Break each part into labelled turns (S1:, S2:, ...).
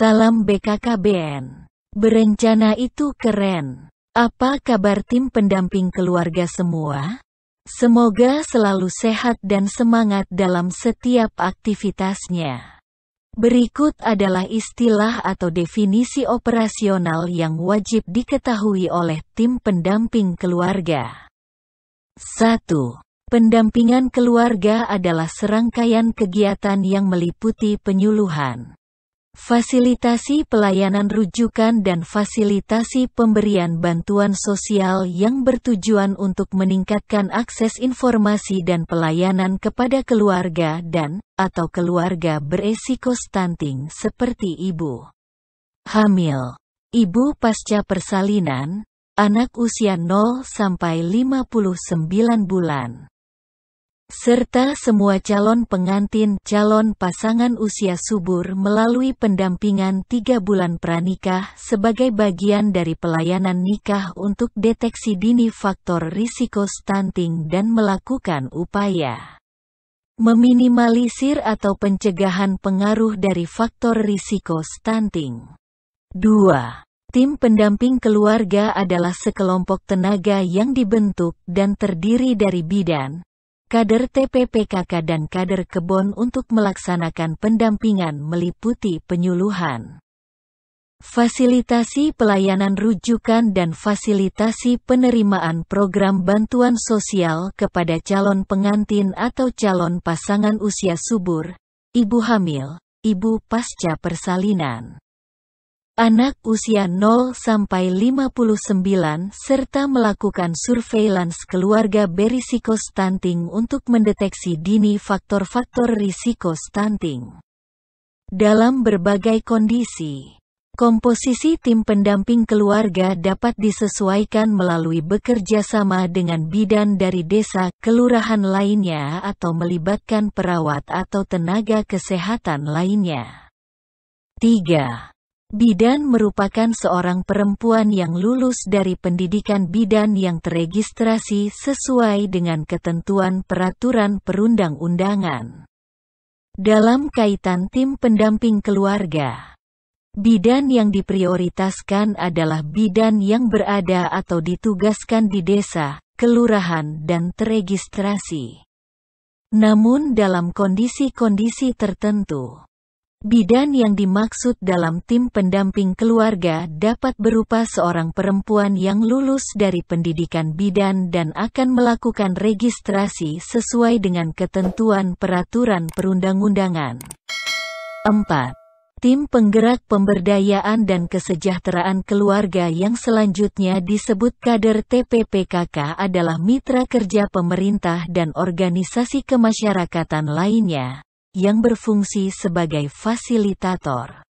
S1: Salam BKKBN. Berencana itu keren. Apa kabar tim pendamping keluarga semua? Semoga selalu sehat dan semangat dalam setiap aktivitasnya. Berikut adalah istilah atau definisi operasional yang wajib diketahui oleh tim pendamping keluarga. 1. Pendampingan keluarga adalah serangkaian kegiatan yang meliputi penyuluhan, Fasilitasi pelayanan rujukan dan fasilitasi pemberian bantuan sosial yang bertujuan untuk meningkatkan akses informasi dan pelayanan kepada keluarga dan atau keluarga beresiko stunting seperti ibu hamil, ibu pasca persalinan, anak usia 0 sampai 59 bulan serta semua calon pengantin calon pasangan usia subur melalui pendampingan tiga bulan pranikah sebagai bagian dari pelayanan nikah untuk deteksi dini faktor risiko stunting dan melakukan upaya meminimalisir atau pencegahan pengaruh dari faktor risiko stunting. 2. Tim pendamping keluarga adalah sekelompok tenaga yang dibentuk dan terdiri dari bidan, kader TPPKK dan kader Kebon untuk melaksanakan pendampingan meliputi penyuluhan, fasilitasi pelayanan rujukan dan fasilitasi penerimaan program bantuan sosial kepada calon pengantin atau calon pasangan usia subur, ibu hamil, ibu pasca persalinan anak usia 0 sampai 59 serta melakukan surveillance keluarga berisiko stunting untuk mendeteksi dini faktor-faktor risiko stunting. Dalam berbagai kondisi, komposisi tim pendamping keluarga dapat disesuaikan melalui bekerja sama dengan bidan dari desa, kelurahan lainnya atau melibatkan perawat atau tenaga kesehatan lainnya. 3. Bidan merupakan seorang perempuan yang lulus dari pendidikan bidan yang teregistrasi sesuai dengan ketentuan peraturan perundang-undangan. Dalam kaitan tim pendamping keluarga, bidan yang diprioritaskan adalah bidan yang berada atau ditugaskan di desa, kelurahan, dan teregistrasi. Namun dalam kondisi-kondisi tertentu, Bidan yang dimaksud dalam tim pendamping keluarga dapat berupa seorang perempuan yang lulus dari pendidikan bidan dan akan melakukan registrasi sesuai dengan ketentuan peraturan perundang-undangan. 4. Tim penggerak pemberdayaan dan kesejahteraan keluarga yang selanjutnya disebut kader TPPKK adalah mitra kerja pemerintah dan organisasi kemasyarakatan lainnya yang berfungsi sebagai fasilitator.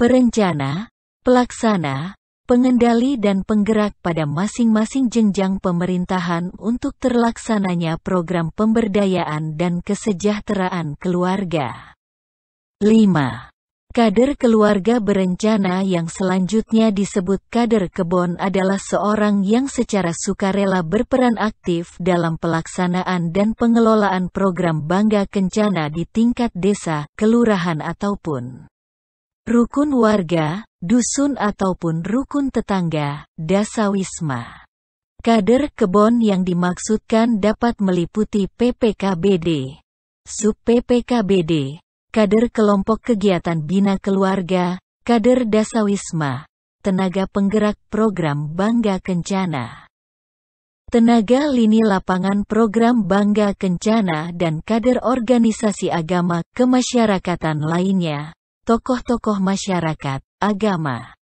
S1: Perencana, pelaksana, pengendali dan penggerak pada masing-masing jenjang pemerintahan untuk terlaksananya program pemberdayaan dan kesejahteraan keluarga. 5. Kader keluarga berencana yang selanjutnya disebut kader kebon adalah seorang yang secara sukarela berperan aktif dalam pelaksanaan dan pengelolaan program Bangga Kencana di tingkat desa, kelurahan ataupun rukun warga, dusun ataupun rukun tetangga, wisma. Kader kebon yang dimaksudkan dapat meliputi PPKBD, sub PPKBD, kader kelompok kegiatan bina keluarga, kader dasawisma, tenaga penggerak program Bangga Kencana. Tenaga lini lapangan program Bangga Kencana dan kader organisasi agama kemasyarakatan lainnya, tokoh-tokoh masyarakat, agama.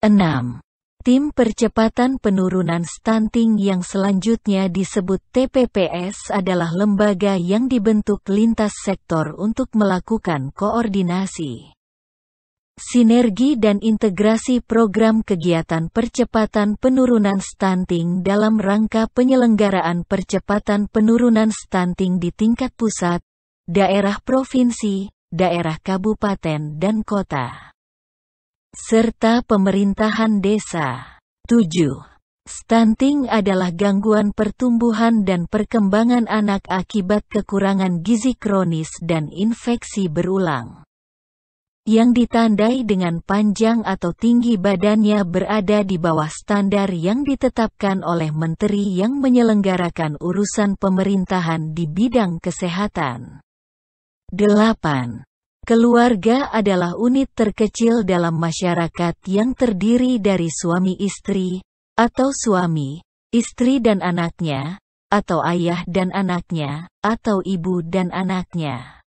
S1: 6. Tim Percepatan Penurunan Stunting yang selanjutnya disebut TPPS adalah lembaga yang dibentuk lintas sektor untuk melakukan koordinasi, sinergi dan integrasi program kegiatan percepatan penurunan stunting dalam rangka penyelenggaraan percepatan penurunan stunting di tingkat pusat, daerah provinsi, daerah kabupaten dan kota serta pemerintahan desa. 7. Stunting adalah gangguan pertumbuhan dan perkembangan anak akibat kekurangan gizi kronis dan infeksi berulang. Yang ditandai dengan panjang atau tinggi badannya berada di bawah standar yang ditetapkan oleh menteri yang menyelenggarakan urusan pemerintahan di bidang kesehatan. 8. Keluarga adalah unit terkecil dalam masyarakat yang terdiri dari suami istri, atau suami, istri dan anaknya, atau ayah dan anaknya, atau ibu dan anaknya.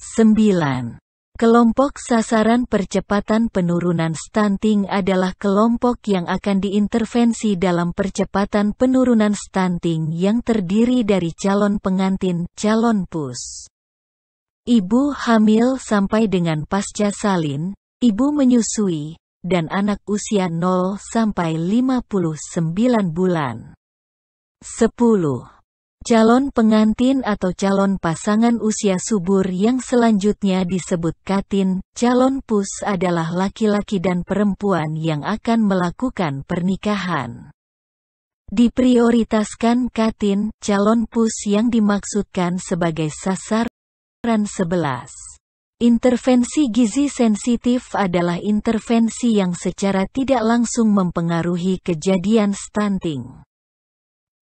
S1: 9. Kelompok sasaran percepatan penurunan stunting adalah kelompok yang akan diintervensi dalam percepatan penurunan stunting yang terdiri dari calon pengantin, calon pus. Ibu hamil sampai dengan pasca salin, ibu menyusui, dan anak usia 0 sampai 59 bulan. 10. Calon pengantin atau calon pasangan usia subur yang selanjutnya disebut katin, calon pus adalah laki-laki dan perempuan yang akan melakukan pernikahan. Diprioritaskan katin, calon pus yang dimaksudkan sebagai sasar Ran 11. Intervensi gizi sensitif adalah intervensi yang secara tidak langsung mempengaruhi kejadian stunting.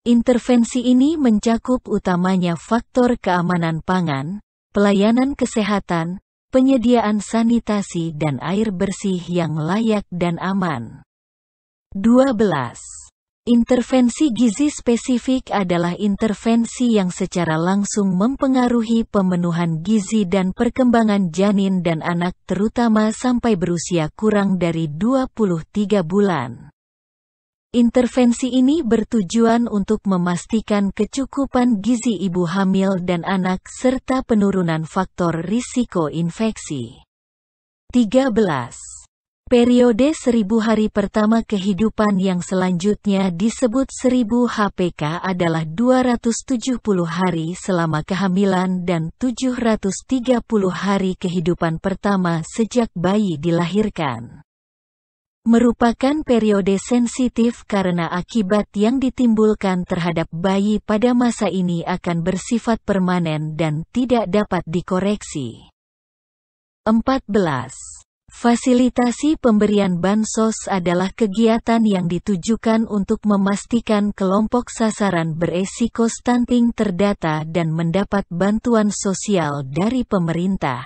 S1: Intervensi ini mencakup utamanya faktor keamanan pangan, pelayanan kesehatan, penyediaan sanitasi dan air bersih yang layak dan aman. 12. Intervensi gizi spesifik adalah intervensi yang secara langsung mempengaruhi pemenuhan gizi dan perkembangan janin dan anak terutama sampai berusia kurang dari 23 bulan. Intervensi ini bertujuan untuk memastikan kecukupan gizi ibu hamil dan anak serta penurunan faktor risiko infeksi. 13. Periode seribu hari pertama kehidupan yang selanjutnya disebut seribu HPK adalah 270 hari selama kehamilan dan 730 hari kehidupan pertama sejak bayi dilahirkan. Merupakan periode sensitif karena akibat yang ditimbulkan terhadap bayi pada masa ini akan bersifat permanen dan tidak dapat dikoreksi. 14. Fasilitasi pemberian bansos adalah kegiatan yang ditujukan untuk memastikan kelompok sasaran beresiko stunting terdata dan mendapat bantuan sosial dari pemerintah.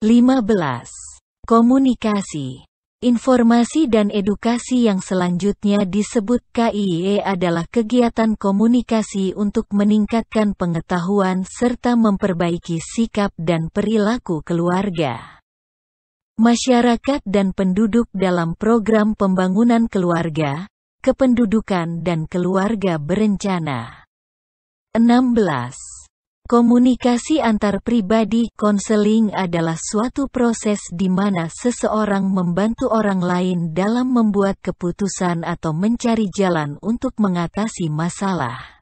S1: 15. Komunikasi Informasi dan edukasi yang selanjutnya disebut KIE adalah kegiatan komunikasi untuk meningkatkan pengetahuan serta memperbaiki sikap dan perilaku keluarga masyarakat dan penduduk dalam program pembangunan keluarga, kependudukan dan keluarga berencana. 16. Komunikasi antar pribadi konseling adalah suatu proses di mana seseorang membantu orang lain dalam membuat keputusan atau mencari jalan untuk mengatasi masalah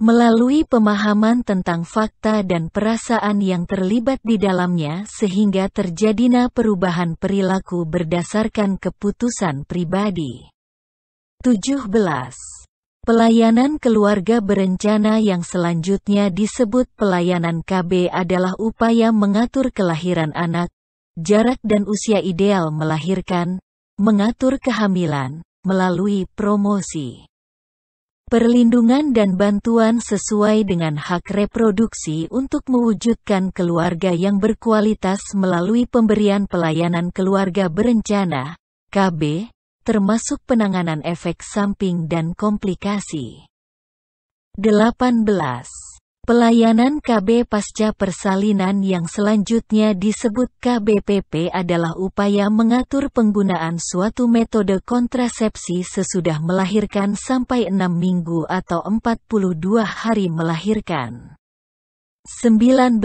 S1: melalui pemahaman tentang fakta dan perasaan yang terlibat di dalamnya sehingga terjadinya perubahan perilaku berdasarkan keputusan pribadi. 17. Pelayanan keluarga berencana yang selanjutnya disebut pelayanan KB adalah upaya mengatur kelahiran anak, jarak dan usia ideal melahirkan, mengatur kehamilan, melalui promosi. Perlindungan dan bantuan sesuai dengan hak reproduksi untuk mewujudkan keluarga yang berkualitas melalui pemberian pelayanan keluarga berencana, KB, termasuk penanganan efek samping dan komplikasi. 18. Pelayanan KB pasca persalinan yang selanjutnya disebut KBPP adalah upaya mengatur penggunaan suatu metode kontrasepsi sesudah melahirkan sampai 6 minggu atau 42 hari melahirkan. 19.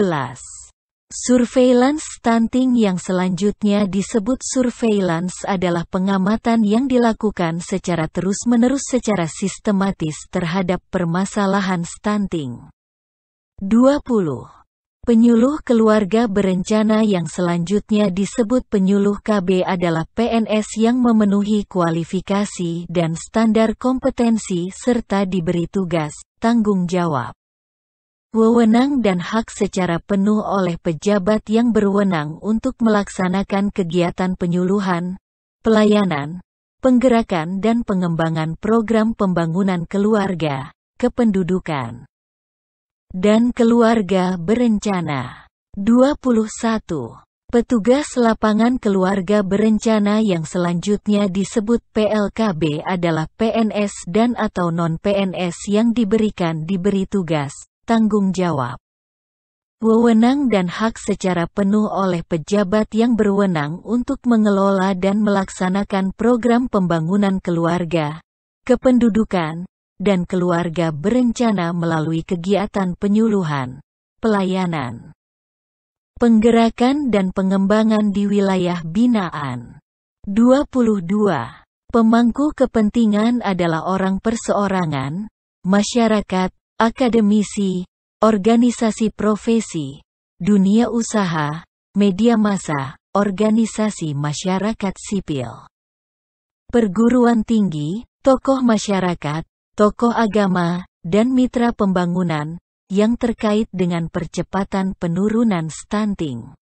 S1: Surveillance stunting yang selanjutnya disebut surveillance adalah pengamatan yang dilakukan secara terus-menerus secara sistematis terhadap permasalahan stunting. 20. Penyuluh keluarga berencana yang selanjutnya disebut penyuluh KB adalah PNS yang memenuhi kualifikasi dan standar kompetensi serta diberi tugas, tanggung jawab, wewenang dan hak secara penuh oleh pejabat yang berwenang untuk melaksanakan kegiatan penyuluhan, pelayanan, penggerakan dan pengembangan program pembangunan keluarga, kependudukan dan Keluarga Berencana. 21. Petugas lapangan keluarga berencana yang selanjutnya disebut PLKB adalah PNS dan atau non-PNS yang diberikan diberi tugas, tanggung jawab, wewenang dan hak secara penuh oleh pejabat yang berwenang untuk mengelola dan melaksanakan program pembangunan keluarga, kependudukan, dan keluarga berencana melalui kegiatan penyuluhan, pelayanan, penggerakan dan pengembangan di wilayah binaan. 22. Pemangku kepentingan adalah orang perseorangan, masyarakat, akademisi, organisasi profesi, dunia usaha, media massa, organisasi masyarakat sipil, perguruan tinggi, tokoh masyarakat, tokoh agama, dan mitra pembangunan, yang terkait dengan percepatan penurunan stunting.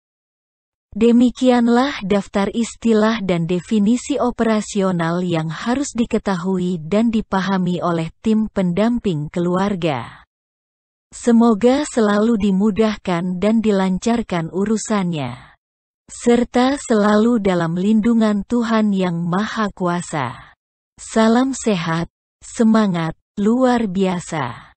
S1: Demikianlah daftar istilah dan definisi operasional yang harus diketahui dan dipahami oleh tim pendamping keluarga. Semoga selalu dimudahkan dan dilancarkan urusannya, serta selalu dalam lindungan Tuhan Yang Maha Kuasa. Salam sehat, Semangat luar biasa!